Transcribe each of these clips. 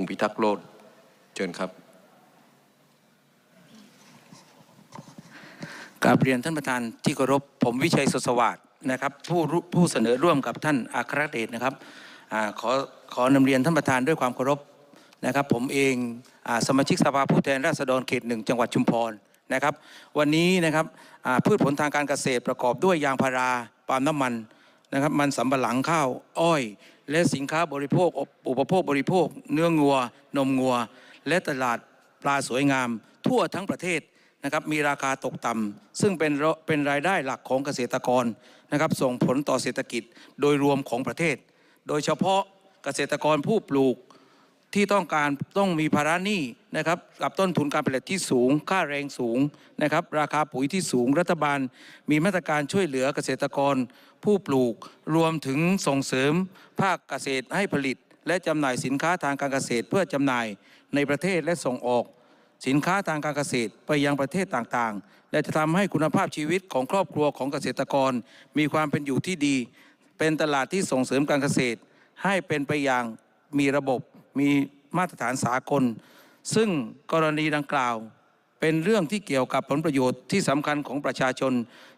งพิทักษ์โลดเชิญครับกราบเรียนท่านประธานที่เคารพ ผมวิชัยสดสวัสดนะครับผู้ผู้เสนอร่วมกับท่านอัครเดชนะครับอขอขอนำเรียนท่านประธานด้วยความเคารพนะครับผมเองอสมาชิกสภาผู้แทนราษฎรเขตหนึ่งจังหวัดชุมพรนะครับ วันนี้นะครับพืชผลทางการเกษตรประกอบด้วยยางพาราปาล์มน้ำมันนะครับมันสำปะหลังข้าวอ้อยและสินค้าบริโภคอุปโภคบริโภค เนื้องัว นมงัว และตลาดปลาสวยงาม ทั่วทั้งประเทศนะครับมีราคาตกต่ำซึ่งเป็นเป็นรายได้หลักของเกษตรกรนะครับส่งผลต่อเศรษฐกิจโดยรวมของประเทศ โดยเฉพาะเกษตรกรผู้ปลูกที่ต้องการต้องมีภาระหนี้นะครับ กับต้นทุนการผลิตที่สูงค่าแรงสูงนะครับ ราคาปุ๋ยที่สูงรัฐบาล มีมาตรการช่วยเหลือเกษตรกรผู้ปลูกรวมถึงส่งเสริม ภาคเกษตรให้ผลิต และจำหน่ายสินค้าทางการเกษตรเพื่อจำหน่ายในประเทศและส่งออก สินค้าทางการเกษตรไปยังประเทศต่างๆ และจะทำให้คุณภาพชีวิตของครอบครัวของเกษตรกร มีความเป็นอยู่ที่ดี เป็นตลาดที่ส่งเสริมการเกษตร ให้เป็นไปอย่างมีระบบมีมาตรฐานสากล ซึ่งกรณีดังกล่าว เป็นเรื่องที่เกี่ยวกับผลประโยชน์ที่สำคัญของประชาชน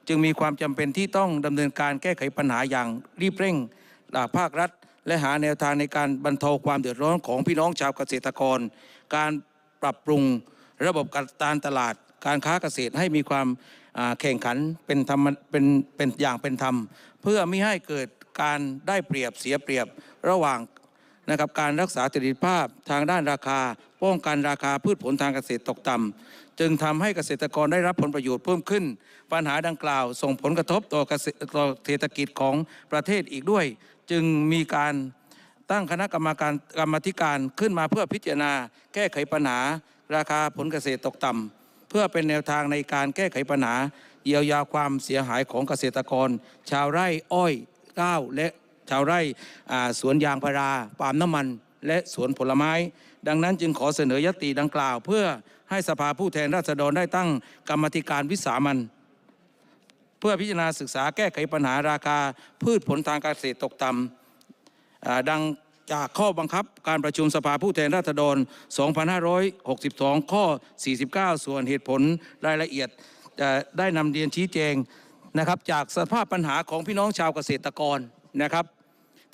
จึงมีความจำเป็นที่ต้องดำเนินการแก้ไขปัญหาอย่างรีบเร่งหลากภาครัฐ และหาแนวทางในการบรรเทาความเดือดร้อนของพี่น้องชาวเกษตรกร การปรับปรุงระบบการตลาด การค้าเกษตรให้มีความแข่งขันเป็นธรรมเป็นเป็นอย่างเป็นธรรม เพื่อไม่ให้เกิดการได้เปรียบเสียเปรียบระหว่างนะครับการรักษาเสถีภาพทางด้านราคาป้องกันราคาพืชผลทางเกษตรตกต่ำจึงทำให้เกษตรกรได้รับผลประโยชน์เพิ่มขึ้น ปัญหาดังกล่าวส่งผลกระทบต่อเศรษฐกิจของประเทศอีกด้วย จึงมีการตั้งคณะกรรมการกรรมธิการขึ้นมาเพื่อพิจารณา แก้ไขปัญหาราคาผลเกษตรตกต่ำเพื่อเป็นแนวทางในการแก้ไขปัญหาเยียวยาความเสียหายของเกษตรกร ชาวไร่อ้อยก้าวและชาวไร่สวนยางพาราปาล์มน้ำมัน และสวนผลไม้ ดังนั้นจึงขอเสนอยติดังกล่าว เพื่อให้สภาผู้แทนราษฎรได้ตั้งกรรมธิการวิสามันเพื่อพิจารณาศึกษาแก้ไขปัญหาราคา พืชผลทางการเกษตรตกต่ำดังจากข้อบังคับการประชุมสภาผู้แทนราษฎร2562 ข้อ 49 ส่วนเหตุผลรายละเอียดได้นำเรียนชี้แจงนะครับ จากสภาพปัญหาของพี่น้องชาวเกษตรกรนะครับ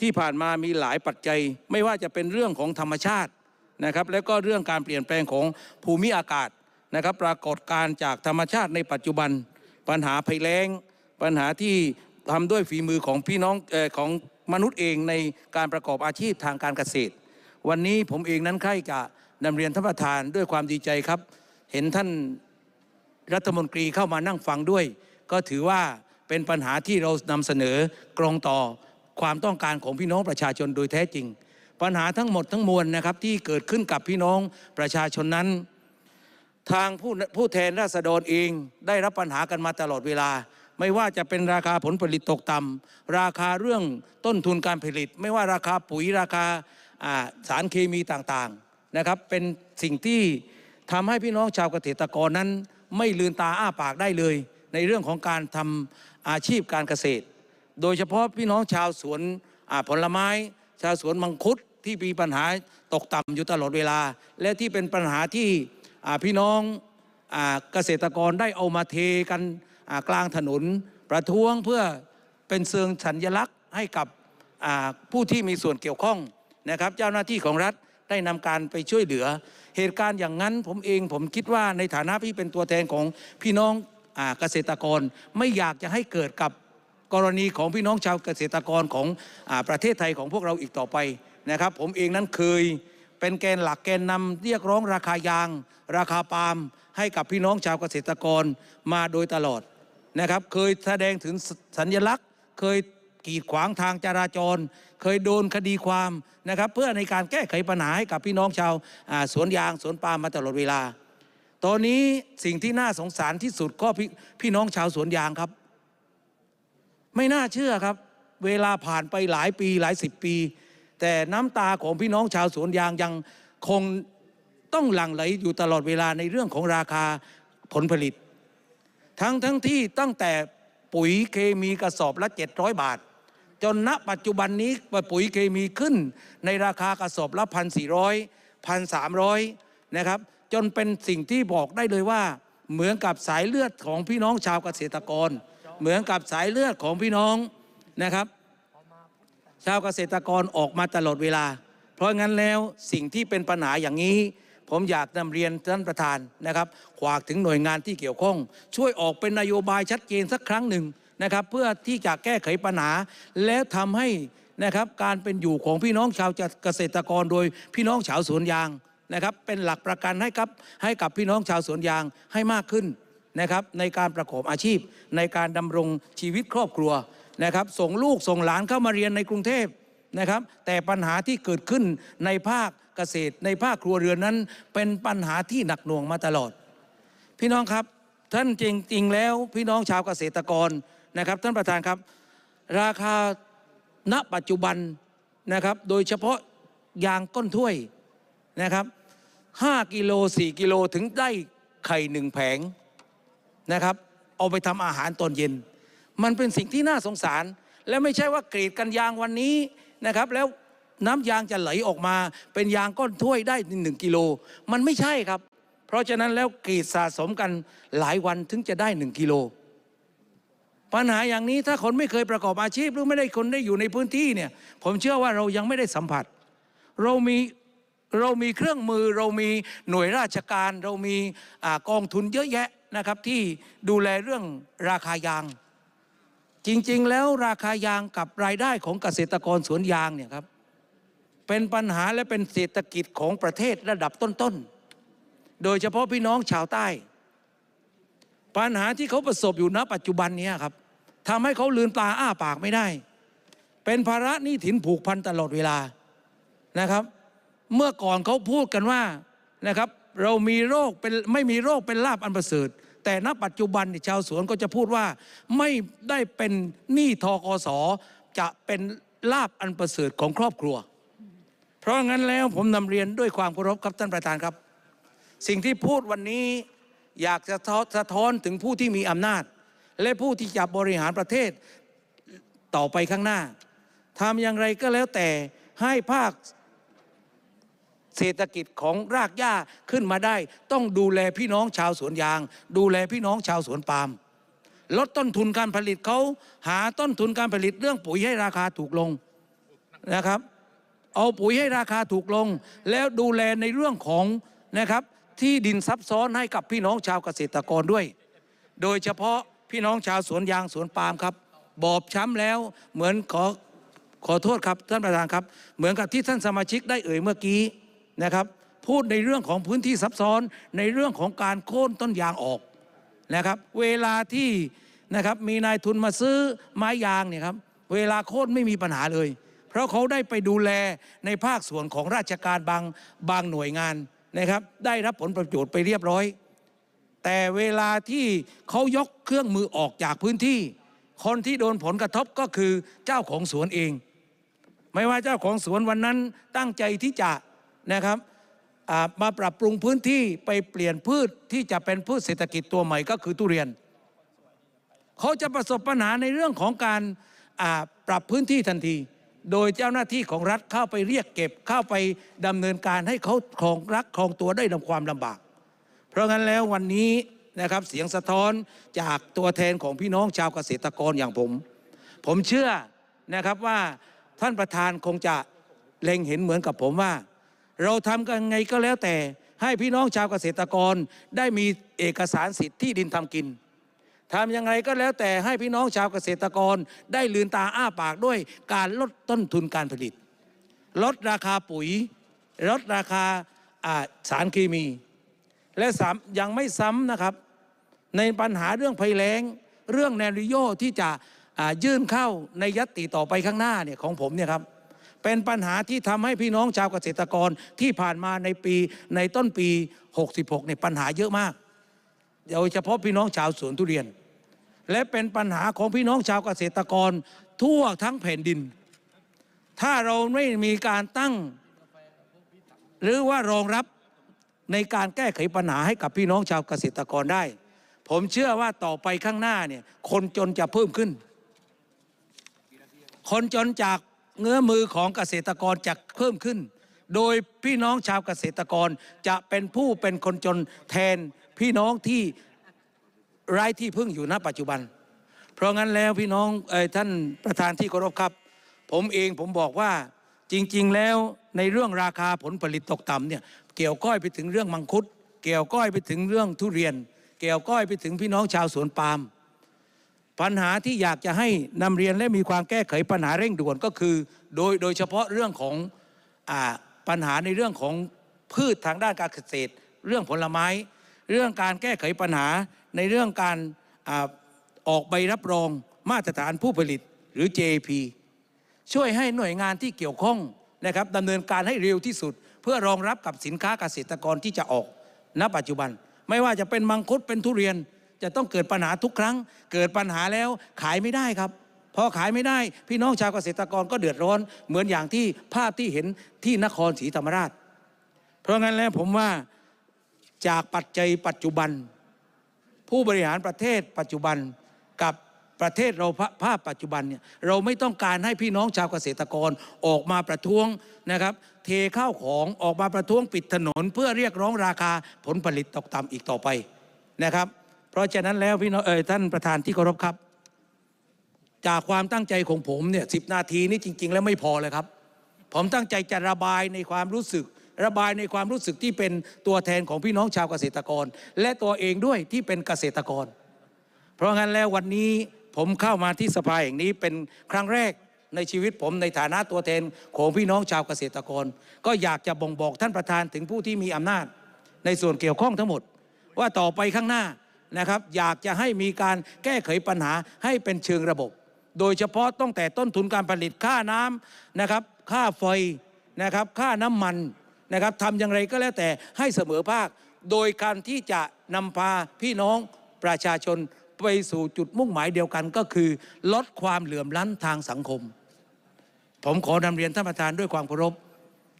ที่ผ่านมามีหลายปัจจัยไม่ว่าจะเป็นเรื่องของธรรมชาตินะครับและก็เรื่องการเปลี่ยนแปลงของภูมิอากาศนะครับ ปรากฏการจากธรรมชาติในปัจจุบัน ปัญหาภัยแล้ง ปัญหาที่ทำด้วยฝีมือของพี่น้องออของมนุษย์เองในการประกอบอาชีพทางการเกษตร วันนี้ผมเองนั้นใคร่จะนำเรียนท่านประธานด้วยความดีใจครับ เห็นท่านรัฐมนตรีเข้ามานั่งฟังด้วย ก็ถือว่าเป็นปัญหาที่เรานำเสนอกรองต่อความต้องการของพี่น้องประชาชนโดยแท้จริง ปัญหาทั้งหมดทั้งมวลนะครับที่เกิดขึ้นกับพี่น้องประชาชนนั้น ทางผู้ผู้แทนราษฎรเองได้รับปัญหากันมาตลอดเวลา ไม่ว่าจะเป็นราคาผลผลิตตกต่ำราคาเรื่องต้นทุนการผลิต ไม่ว่าราคาปุ๋ยราคาสารเคมีต่างๆนะครับเป็นสิ่งที่ทำให้พี่น้องชาวเกษตรกรนั้น ไม่ลืนตาอ้าปากได้เลย ในเรื่องของการทำอาชีพการเกษตรโดยเฉพาะพี่น้องชาวสวนผลไม้ ชาวสวนมังคุดที่มีปัญหาตกต่ำอยู่ตลอดเวลา และที่เป็นปัญหาที่พี่น้องเกษตรกรได้เอามาเทกันกลางถนน ประท้วงเพื่อเป็นเชิงสัญลักษณ์ให้กับผู้ที่มีส่วนเกี่ยวข้องนะครับ เจ้าหน้าที่ของรัฐได้นำการไปช่วยเหลือ เหตุการณ์อย่างนั้นผมเองผมคิดว่าในฐานะที่เป็นตัวแทนของพี่น้องเกษตรกรไม่อยากจะให้เกิดกับกรณีของพี่น้องชาวเกษตรกรของอประเทศไทยของพวกเราอีกต่อไปนะครับ ผมเองนั้นเคยเป็นแกนหลักแกนนำเรียกร้องราคายาง ราคาปาล์ม ให้กับพี่น้องชาวเกษตรกรมาโดยตลอดนะครับ เคยแสดงถึงสัญญลักษณ์ เคยกีดขวางทางจราจร เคยโดนคดีความนะครับ เพื่อในการแก้ไขปัญหาให้กับพี่น้องชาวสวนยางสวนปาล์มมาตลอดเวลา ตอนนี้สิ่งที่น่าสงสารที่สุดก็พพี่น้องชาวสวนยางครับไม่น่าเชื่อครับ เวลาผ่านไปหลายปีหลายสิบปี แต่น้ำตาของพี่น้องชาวสวนยาง ยังคงต้องหลั่งไหลอยู่ตลอดเวลาในเรื่องของราคาผลผลิต ทั้งทั้งที่ตั้งแต่ปุ๋ยเคมีกระสอบละ 700 บาท จนณปัจจุบันนี้ ปุ๋ยเคมีขึ้นในราคากระสอบละ 1,400 1,300นะครับจนเป็นสิ่งที่บอกได้เลยว่าเหมือนกับสายเลือดของพี่น้องชาวเกษตรกรเหมือนกับสายเลือด ของพี่น้องนะครับ ชาวเกษตรกรออกมาตลอดเวลา เพราะงั้น แล้วสิ่งที่เป็นปัญหาอย่างนี้ ผมอยากนำเรียนท่านประธานนะครับขวากถึงหน่วยงานที่เกี่ยวข้อง ช่วยออกเป็นนโยบายชัดเจนสักครั้งหนึ่งนะครับ เพื่อที่จะแก้ไขปัญหาแล้วทำให้นะครับการเป็นอยู่ของพี่น้องชาวเกษตรกรโดยพี่น้องชาวสวนยางนะครับเป็นหลักประกันให้กับให้กับพี่น้องชาวสวนยางให้มากขึ้นนะครับในการประกอบอาชีพในการดำรงชีวิตครอบครัวนะครับส่งลูกส่งหลานเข้ามาเรียนในกรุงเทพนะครับ แต่ปัญหาที่เกิดขึ้นในภาคเกษตร ในภาคครัวเรือนนั้นเป็นปัญหาที่หนักหน่วงมาตลอด พี่น้องครับท่านจริงๆแล้วพี่น้องชาวเกษตรกรนะครับ ท่านประธานครับ ราคาณปัจจุบันนะครับโดยเฉพาะยางก้นถ้วยนะครับ 5กิโล4กิโลถึงได้ไข่หนึ่งแผงนะครับเอาไปทำอาหารตอนเย็น มันเป็นสิ่งที่น่าสงสาร และไม่ใช่ว่ากรีดกันยางวันนี้นะครับแล้วน้ำยางจะไหลออกมาเป็นยางก้อนถ้วยได้หนึ่งกิโลมันไม่ใช่ครับ เพราะฉะนั้นแล้วกรีดสะสมกันหลายวันถึงจะได้หนึ่งกิโลปัญหาอย่างนี้ถ้าคนไม่เคยประกอบอาชีพหรือไม่ได้คนได้อยู่ในพื้นที่เนี่ยผมเชื่อว่าเรายังไม่ได้สัมผัสเรามีเรามีเครื่องมือเรามีหน่วยราชการ เรามีอกองทุนเยอะแยะนะครับ ที่ดูแลเรื่องราคายาง จริงๆแล้วราคายางกับรายได้ของเกษตรกรสวนยางเนี่ยครับเป็นปัญหาและเป็นเศรษฐกิจของประเทศระดับต้นๆโดยเฉพาะพี่น้องชาวใต้ ปัญหาที่เขาประสบอยู่ณปัจจุบันนี้ครับทำให้เขาลืมตาอ้าปากไม่ได้ เป็นภาระหนี้ถินผูกพันตลอดเวลานะครับ เมื่อก่อนเขาพูดกันว่านะครับเรามีโรคเป็นไม่มีโรคเป็นลาบอันประเสริฐแต่ณปัจจุบันชาวสวนก็จะพูดว่า ไม่ได้เป็นหนี้ทกศจะเป็นลาบอันประเสริฐของครอบครัว เพราะงั้นแล้วผมนำเรียนด้วยความเคารพครับท่าน ประธานครับ สิ่งที่พูดวันนี้อยากจะสะท้อนถึงผู้ที่มีอำนาจ และผู้ที่จะบริหารประเทศต่อไปข้างหน้าทำอย่างไรก็แล้วแต่ให้ภาคเศรษฐกิจของรากหญ้าขึ้นมาได้ ต้องดูแลพี่น้องชาวสวนยาง ดูแลพี่น้องชาวสวนปาล์มลดต้นทุนการผลิตเขาหาต้นทุนการผลิตเรื่องปุ๋ยให้ราคาถูกลงนะครับ เอาปุ๋ยให้ราคาถูกลง แล้วดูแลในเรื่องของนะครับที่ดินซับซ้อนให้กับพี่น้องชาวเกษตรกรด้วย โดยเฉพาะพี่น้องชาวสวนยางสวนปาล์มครับ บอบช้ำแล้วเหมือนขอขอโทษครับท่านประธานครับเหมือนกับที่ท่านสมาชิกได้เอ่ยเมื่อกี้นะครับพูดในเรื่องของพื้นที่ซับซ้อนในเรื่องของการโค่นต้นยางออกนะครับเวลาที่นะครับมีนายทุนมาซื้อไม้ยางเนี่ยครับเวลาโค่นไม่มีปัญหาเลย เพราะเขาได้ไปดูแลในภาคส่วนของราชการบางบางหน่วยงานนะครับได้รับผลประโยชน์ไปเรียบร้อย แต่เวลาที่เขายกเครื่องมือออกจากพื้นที่ คนที่โดนผลกระทบก็คือเจ้าของสวนเอง ไม่ว่าเจ้าของสวนวันนั้นตั้งใจที่จะนะครับมาปรับปรุงพื้นที่ไปเปลี่ยนพืชที่จะเป็นพืชเศรษฐกิจตัวใหม่ก็คือทุเรียนเขาจะประสบปัญหาในเรื่องของการปรับพื้นที่ทันที โดยเจ้าหน้าที่ของรัฐเข้าไปเรียกเก็บเข้าไปดำเนินการให้เขาคลองรักคลองตัวได้ลำความลำบาก เพราะงั้นแล้ววันนี้นะครับเสียงสะท้อนจากตัวแทนของพี่น้องชาวเกษตรกรอย่างผม ผมเชื่อนะครับว่าท่านประธานคงจะเล็งเห็นเหมือนกับผมว่าเราทำกันไงก็แล้วแต่ให้พี่น้องชาวเกษตรกรได้มีเอกสารสิทธิ์ที่ดินทำกินทำยังไงก็แล้วแต่ให้พี่น้องชาวเกษตรกรได้ลืนตาอ้าปากด้วยการลดต้นทุนการผลิต ลดราคาปุ๋ย ลดราคาสารเคมี และสามยังไม่ซ้ำนะครับในปัญหาเรื่องภัยแล้งเรื่องแนริโยที่จะยื่นเข้าในยติต่อไปข้างหน้าเนี่ยของผมเนี่ยครับเป็นปัญหาที่ทำให้พี่น้องชาวเกษตรกรที่ผ่านมาในปีในต้นปี 66เนี่ยปัญหาเยอะมากโดยเฉพาะพี่น้องชาวสวนทุเรียน และเป็นปัญหาของพี่น้องชาวเกษตรกรทั่วทั้งแผ่นดิน ถ้าเราไม่มีการตั้ง หรือว่ารองรับในการแก้ไขปัญหาให้กับพี่น้องชาวเกษตรกรได้ ผมเชื่อว่าต่อไปข้างหน้าเนี่ยคนจนจะเพิ่มขึ้น คนจนจากเงื้อมือของเกษตรกรจะเพิ่มขึ้น โดยพี่น้องชาวเกษตรกรจะเป็นผู้เป็นคนจนแทนพี่น้องที่ไร้ที่พึ่งอยู่ณ ปัจจุบัน เพราะงั้นแล้วพี่น้องอท่านประธานที่เคารพครับ ผมเองผมบอกว่า จริงๆ แล้วในเรื่องราคาผลผลิตตกต่ำเนี่ยเกี่ยวก้อยไปถึงเรื่องมังคุดเกี่ยวก้อยไปถึงเรื่องทุเรียนเกี่ยวก้อยไปถึงพี่น้องชาวสวนปาล์มปัญหาที่อยากจะให้นำเรียนและมีความแก้ไขปัญหาเร่งด่วนก็คือ โดยโดยเฉพาะเรื่องของอปัญหาในเรื่องของพืชทางด้านการเกษตร เรื่องผลไม้ เรื่องการแก้ไขปัญหาในเรื่องการอออกใบรับรองมาตรฐานผู้ผลิตหรือ JP ช่วยให้หน่วยงานที่เกี่ยวข้องนะครับดำเนินการให้เร็วที่สุด เพื่อรองรับกับสินค้าเกษตรกรที่จะออกณปัจจุบัน ไม่ว่าจะเป็นมังคุดเป็นทุเรียนจะต้องเกิดปัญหาทุกครั้ง เกิดปัญหาแล้วขายไม่ได้ครับ พอขายไม่ได้พี่น้องชาวเกษตรกรก็เดือดร้อน เหมือนอย่างที่ภาพที่เห็นที่นครศรีธรรมราช เพราะงั้นแล้วผมว่าจากปัจจัยปัจจุบัน ผู้บริหารประเทศปัจจุบันกับประเทศเราภาพปัจจุบันเนี่ย เราไม่ต้องการให้พี่น้องชาวเกษตรกรออกมาประท้วงนะครับ เทข้าวของออกมาประท้วงปิดถนน เพื่อเรียกร้องราคาผลผลิตตกต่ำอีกต่อไปนะครับเพราะฉะนั้นแล้วพี่น้องเอ่ยท่านประธานที่เคารพครับ จากความตั้งใจของผมเนี่ยสินาทีนี้จริงๆ แล้วไม่พอเลยครับ ผมตั้งใจจะระบายในความรู้สึก ระบายในความรู้สึกที่เป็นตัวแทนของพี่น้องชาวเกษตรกร และตัวเองด้วยที่เป็นเกษตรกร เพราะงั้นแล้ววันนี้ผมเข้ามาที่สภาแห่งนี้เป็นครั้งแรกในชีวิตผมในฐานะตัวแทนของพี่น้องชาวเกษตรกร ก็อยากจะบ่งบอกท่านประธานถึงผู้ที่มีอำนาจ ในส่วนเกี่ยวข้องทั้งหมดว่าต่อไปข้างหน้านะครับอยากจะให้มีการแก้ไขปัญหาให้เป็นเชิงระบบ โดยเฉพาะตั้งแต่ต้นทุนการผลิตค่าน้ำนะครับ ค่าไฟนะครับ ค่าน้ำมันนะครับทำอย่างไรก็แล้วแต่ให้เสมอภาค โดยการที่จะนำพาพี่น้องประชาชนไปสู่จุดมุ่งหมายเดียวกันก็คือ ลดความเหลื่อมล้ำทางสังคม ผมขอนำเรียนท่านประธานด้วยความเคารพ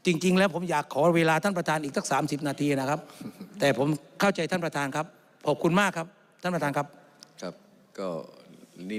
จริง ๆ แล้วผมอยากขอเวลาท่านประธานอีกสัก 30 นาทีนะครับแต่ผมเข้าใจท่านประธานครับขอบคุณมากครับ ท่านประธานครับครับก็